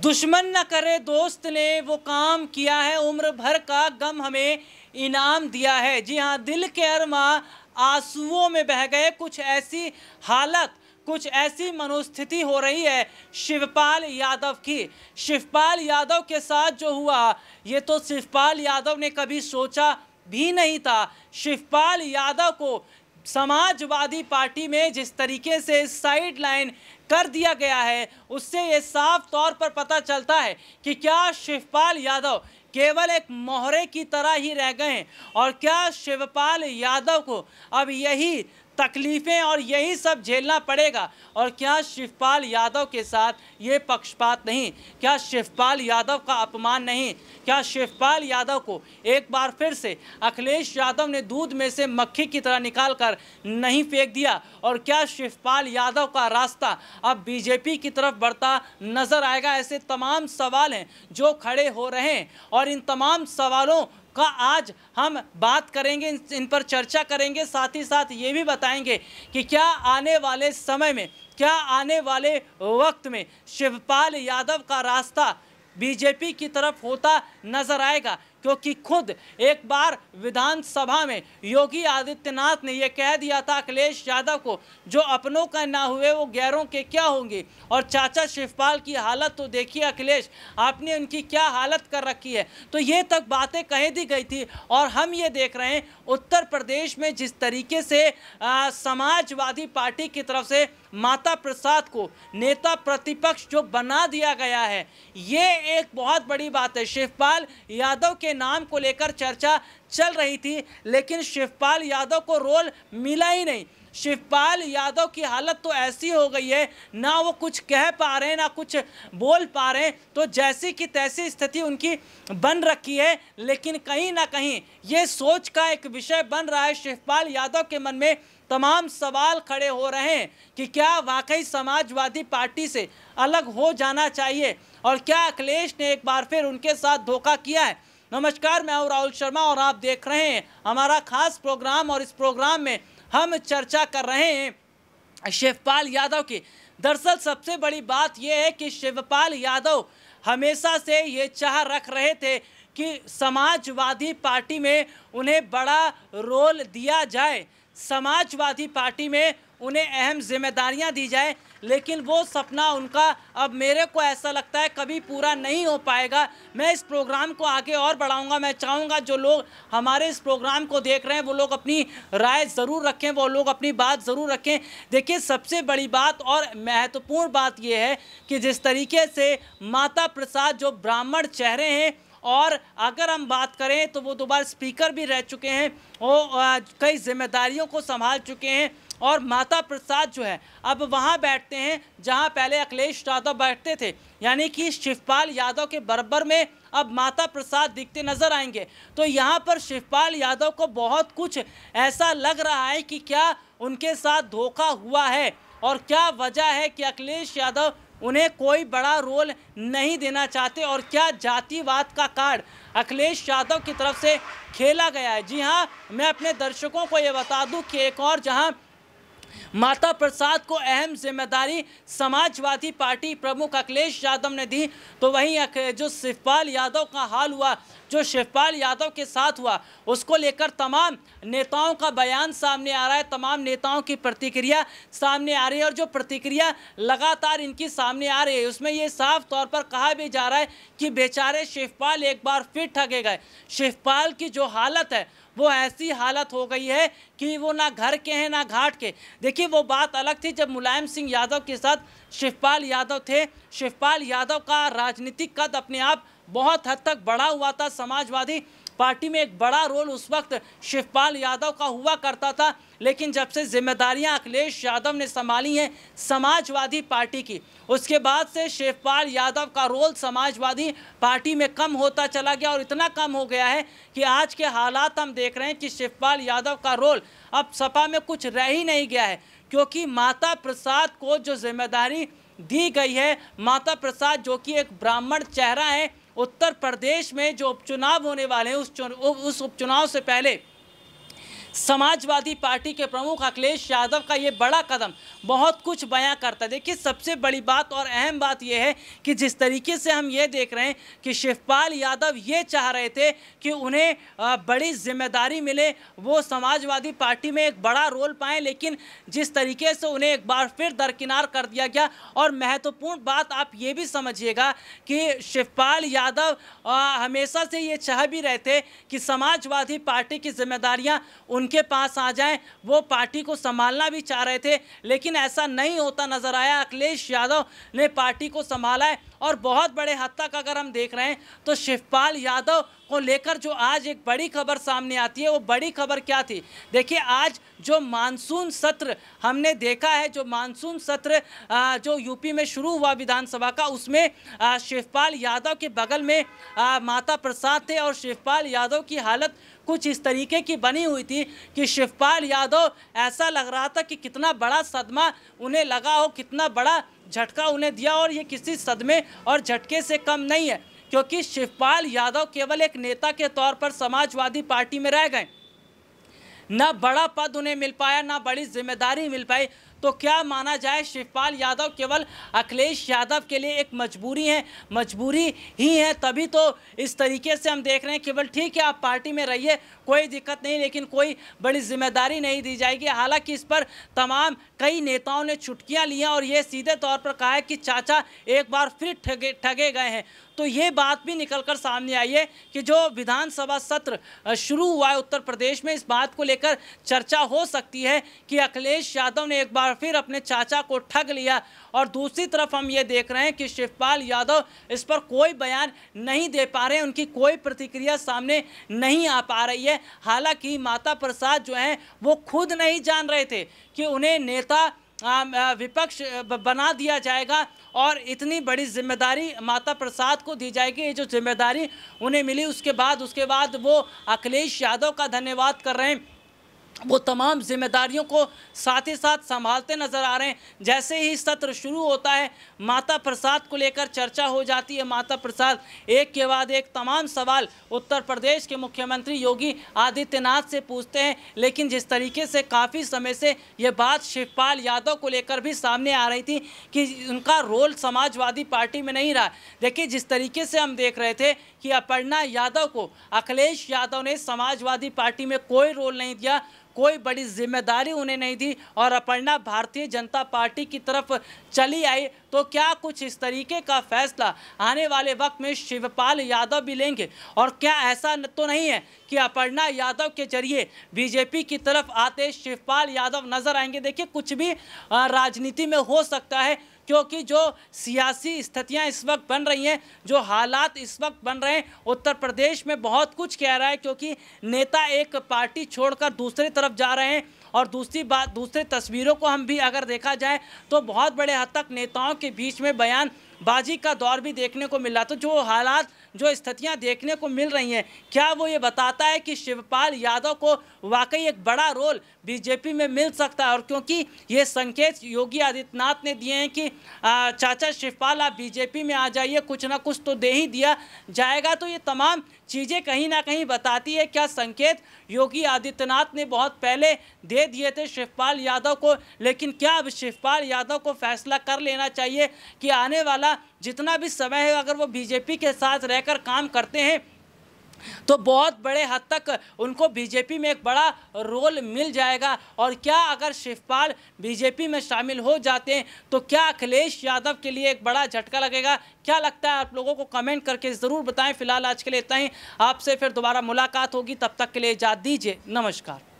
दुश्मन न करे दोस्त ने वो काम किया है उम्र भर का गम हमें इनाम दिया है जी हाँ दिल के अरमा आंसुओं में बह गए कुछ ऐसी हालत कुछ ऐसी मनोस्थिति हो रही है शिवपाल यादव की शिवपाल यादव के साथ जो हुआ ये तो शिवपाल यादव ने कभी सोचा भी नहीं था शिवपाल यादव को समाजवादी पार्टी में जिस तरीके से साइड लाइन कर दिया गया है उससे ये साफ तौर पर पता चलता है कि क्या शिवपाल यादव केवल एक मोहरे की तरह ही रह गए हैं और क्या शिवपाल यादव को अब यही तकलीफ़ें और यही सब झेलना पड़ेगा और क्या शिवपाल यादव के साथ ये पक्षपात नहीं क्या शिवपाल यादव का अपमान नहीं क्या शिवपाल यादव को एक बार फिर से अखिलेश यादव ने दूध में से मक्खी की तरह निकाल कर नहीं फेंक दिया और क्या शिवपाल यादव का रास्ता अब बीजेपी की तरफ बढ़ता नज़र आएगा ऐसे तमाम सवाल हैं जो खड़े हो रहे हैं और इन तमाम सवालों का आज हम बात करेंगे इन पर चर्चा करेंगे साथ ही साथ ये भी बताएंगे कि क्या आने वाले समय में क्या आने वाले वक्त में शिवपाल यादव का रास्ता बीजेपी की तरफ होता नज़र आएगा क्योंकि खुद एक बार विधानसभा में योगी आदित्यनाथ ने यह कह दिया था अखिलेश यादव को जो अपनों का ना हुए वो गैरों के क्या होंगे और चाचा शिवपाल की हालत तो देखिए अखिलेश आपने उनकी क्या हालत कर रखी है तो ये तक बातें कह दी गई थी और हम ये देख रहे हैं उत्तर प्रदेश में जिस तरीके से आ, समाजवादी पार्टी की तरफ से माता प्रसाद को नेता प्रतिपक्ष जो बना दिया गया है ये एक बहुत बड़ी बात है शिवपाल यादव के नाम को लेकर चर्चा चल रही थी लेकिन शिवपाल यादव को रोल मिला ही नहीं शिवपाल यादव की हालत तो ऐसी हो गई है ना वो कुछ कह पा रहे हैं ना कुछ बोल पा रहे हैं तो जैसी की तैसी स्थिति उनकी बन रखी है लेकिन कहीं ना कहीं ये सोच का एक विषय बन रहा है शिवपाल यादव के मन में तमाम सवाल खड़े हो रहे हैं कि क्या वाकई समाजवादी पार्टी से अलग हो जाना चाहिए और क्या अखिलेश ने एक बार फिर उनके साथ धोखा किया है नमस्कार मैं हूँ राहुल शर्मा और आप देख रहे हैं हमारा खास प्रोग्राम और इस प्रोग्राम में हम चर्चा कर रहे हैं शिवपाल यादव की दरअसल सबसे बड़ी बात यह है कि शिवपाल यादव हमेशा से ये चाह रख रहे थे कि समाजवादी पार्टी में उन्हें बड़ा रोल दिया जाए समाजवादी पार्टी में उन्हें अहम जिम्मेदारियां दी जाए लेकिन वो सपना उनका अब मेरे को ऐसा लगता है कभी पूरा नहीं हो पाएगा मैं इस प्रोग्राम को आगे और बढ़ाऊंगा मैं चाहूँगा जो लोग हमारे इस प्रोग्राम को देख रहे हैं वो लोग अपनी राय ज़रूर रखें वो लोग अपनी बात ज़रूर रखें देखिए सबसे बड़ी बात और महत्वपूर्ण बात यह है कि जिस तरीके से माता प्रसाद जो ब्राह्मण चेहरे हैं और अगर हम बात करें तो वो दो बार स्पीकर भी रह चुके हैं वो कई जिम्मेदारियों को संभाल चुके हैं और माता प्रसाद जो है अब वहाँ बैठते हैं जहाँ पहले अखिलेश यादव बैठते थे यानी कि शिवपाल यादव के बरबर में अब माता प्रसाद दिखते नजर आएंगे तो यहाँ पर शिवपाल यादव को बहुत कुछ ऐसा लग रहा है कि क्या उनके साथ धोखा हुआ है और क्या वजह है कि अखिलेश यादव उन्हें कोई बड़ा रोल नहीं देना चाहते और क्या जातिवाद का कार्ड अखिलेश यादव की तरफ से खेला गया है जी हाँ मैं अपने दर्शकों को ये बता दूँ कि एक और जहाँ माता प्रसाद को अहम जिम्मेदारी समाजवादी पार्टी प्रमुख अखिलेश यादव ने दी तो वहीं जो शिवपाल यादव का हाल हुआ जो शिवपाल यादव के साथ हुआ उसको लेकर तमाम नेताओं का बयान सामने आ रहा है तमाम नेताओं की प्रतिक्रिया सामने आ रही है और जो प्रतिक्रिया लगातार इनकी सामने आ रही है उसमें ये साफ तौर पर कहा भी जा रहा है कि बेचारे शिवपाल एक बार फिर ठगे गए शिवपाल की जो हालत है वो ऐसी हालत हो गई है कि वो ना घर के हैं ना घाट के देखिए वो बात अलग थी जब मुलायम सिंह यादव के साथ शिवपाल यादव थे शिवपाल यादव का राजनीतिक कद अपने आप बहुत हद तक बढ़ा हुआ था समाजवादी पार्टी में एक बड़ा रोल उस वक्त शिवपाल यादव का हुआ करता था लेकिन जब से जिम्मेदारियां अखिलेश यादव ने संभाली हैं समाजवादी पार्टी की उसके बाद से शिवपाल यादव का रोल समाजवादी पार्टी में कम होता चला गया और इतना कम हो गया है कि आज के हालात हम देख रहे हैं कि शिवपाल यादव का रोल अब सपा में कुछ रह ही नहीं गया है क्योंकि माता प्रसाद को जो जिम्मेदारी दी गई है माता प्रसाद जो कि एक ब्राह्मण चेहरा है उत्तर प्रदेश में जो उपचुनाव होने वाले हैं उस उस उपचुनाव से पहले समाजवादी पार्टी के प्रमुख अखिलेश यादव का ये बड़ा कदम बहुत कुछ बयां करता है देखिए सबसे बड़ी बात और अहम बात यह है कि जिस तरीके से हम ये देख रहे हैं कि शिवपाल यादव ये चाह रहे थे कि उन्हें बड़ी जिम्मेदारी मिले वो समाजवादी पार्टी में एक बड़ा रोल पाएँ लेकिन जिस तरीके से उन्हें एक बार फिर दरकिनार कर दिया गया और महत्वपूर्ण बात आप ये भी समझिएगा कि शिवपाल यादव हमेशा से ये चाह भी रहे थे कि समाजवादी पार्टी की जिम्मेदारियाँ उन उनके पास आ जाएं वो पार्टी को संभालना भी चाह रहे थे लेकिन ऐसा नहीं होता नज़र आया अखिलेश यादव ने पार्टी को संभाला है और बहुत बड़े हद तक अगर हम देख रहे हैं तो शिवपाल यादव को लेकर जो आज एक बड़ी खबर सामने आती है वो बड़ी खबर क्या थी देखिए आज जो मानसून सत्र हमने देखा है जो मानसून सत्र जो यूपी में शुरू हुआ विधानसभा का उसमें शिवपाल यादव के बगल में माता प्रसाद थे और शिवपाल यादव की हालत कुछ इस तरीके की बनी हुई थी कि शिवपाल यादव ऐसा लग रहा था कि कितना बड़ा सदमा उन्हें लगा हो कितना बड़ा झटका उन्हें दिया और ये किसी सदमे और झटके से कम नहीं है क्योंकि शिवपाल यादव केवल एक नेता के तौर पर समाजवादी पार्टी में रह गए ना बड़ा पद उन्हें मिल पाया ना बड़ी जिम्मेदारी मिल पाई तो क्या माना जाए शिवपाल यादव केवल अखिलेश यादव के लिए एक मजबूरी है मजबूरी ही है तभी तो इस तरीके से हम देख रहे हैं केवल ठीक है आप पार्टी में रहिए कोई दिक्कत नहीं लेकिन कोई बड़ी जिम्मेदारी नहीं दी जाएगी हालांकि इस पर तमाम कई नेताओं ने छुटकियाँ ली हैं और ये सीधे तौर पर कहा है कि चाचा एक बार फिर ठगे ठगे गए हैं तो ये बात भी निकल कर सामने आई है कि जो विधानसभा सत्र शुरू हुआ है उत्तर प्रदेश में इस बात को लेकर चर्चा हो सकती है कि अखिलेश यादव ने एक बार फिर अपने चाचा को ठग लिया और दूसरी तरफ हम ये देख रहे हैं कि शिवपाल यादव इस पर कोई बयान नहीं दे पा रहे हैं उनकी कोई प्रतिक्रिया सामने नहीं आ पा रही है हालांकि माता प्रसाद जो हैं वो खुद नहीं जान रहे थे कि उन्हें नेता विपक्ष बना दिया जाएगा और इतनी बड़ी जिम्मेदारी माता प्रसाद को दी जाएगी ये जो जिम्मेदारी उन्हें मिली उसके बाद उसके बाद वो अखिलेश यादव का धन्यवाद कर रहे हैं वो तमाम जिम्मेदारियों को साथ ही साथ संभालते नज़र आ रहे हैं जैसे ही सत्र शुरू होता है माता प्रसाद को लेकर चर्चा हो जाती है माता प्रसाद एक के बाद एक तमाम सवाल उत्तर प्रदेश के मुख्यमंत्री योगी आदित्यनाथ से पूछते हैं लेकिन जिस तरीके से काफ़ी समय से ये बात शिवपाल यादव को लेकर भी सामने आ रही थी कि उनका रोल समाजवादी पार्टी में नहीं रहा देखिए जिस तरीके से हम देख रहे थे कि अपर्णा यादव को अखिलेश यादव ने समाजवादी पार्टी में कोई रोल नहीं दिया कोई बड़ी जिम्मेदारी उन्हें नहीं दी और अपर्णा भारतीय जनता पार्टी की तरफ चली आई तो क्या कुछ इस तरीके का फैसला आने वाले वक्त में शिवपाल यादव भी लेंगे और क्या ऐसा तो नहीं है कि अपर्णा यादव के जरिए बीजेपी की तरफ आते शिवपाल यादव नजर आएंगे देखिए कुछ भी राजनीति में हो सकता है क्योंकि जो सियासी स्थितियाँ इस वक्त बन रही हैं जो हालात इस वक्त बन रहे हैं उत्तर प्रदेश में बहुत कुछ कह रहा है क्योंकि नेता एक पार्टी छोड़कर दूसरी तरफ जा रहे हैं और दूसरी बात दूसरी तस्वीरों को हम भी अगर देखा जाए तो बहुत बड़े हद तक नेताओं के बीच में बयानबाजी का दौर भी देखने को मिला तो जो हालात जो स्थितियाँ देखने को मिल रही हैं क्या वो ये बताता है कि शिवपाल यादव को वाकई एक बड़ा रोल बीजेपी में मिल सकता है और क्योंकि ये संकेत योगी आदित्यनाथ ने दिए हैं कि चाचा शिवपाल आप बीजेपी में आ जाइए कुछ ना कुछ तो दे ही दिया जाएगा तो ये तमाम चीज़ें कहीं ना कहीं बताती है क्या संकेत योगी आदित्यनाथ ने बहुत पहले दे दिए थे शिवपाल यादव को लेकिन क्या अब शिवपाल यादव को फैसला कर लेना चाहिए कि आने वाला जितना भी समय है अगर वो बीजेपी के साथ रहकर काम करते हैं तो बहुत बड़े हद तक उनको बीजेपी में एक बड़ा रोल मिल जाएगा और क्या अगर शिवपाल बीजेपी में शामिल हो जाते हैं तो क्या अखिलेश यादव के लिए एक बड़ा झटका लगेगा क्या लगता है आप लोगों को कमेंट करके ज़रूर बताएं फिलहाल आज के लिए इतना ही आपसे फिर दोबारा मुलाकात होगी तब तक के लिए इजाज़ दीजिए नमस्कार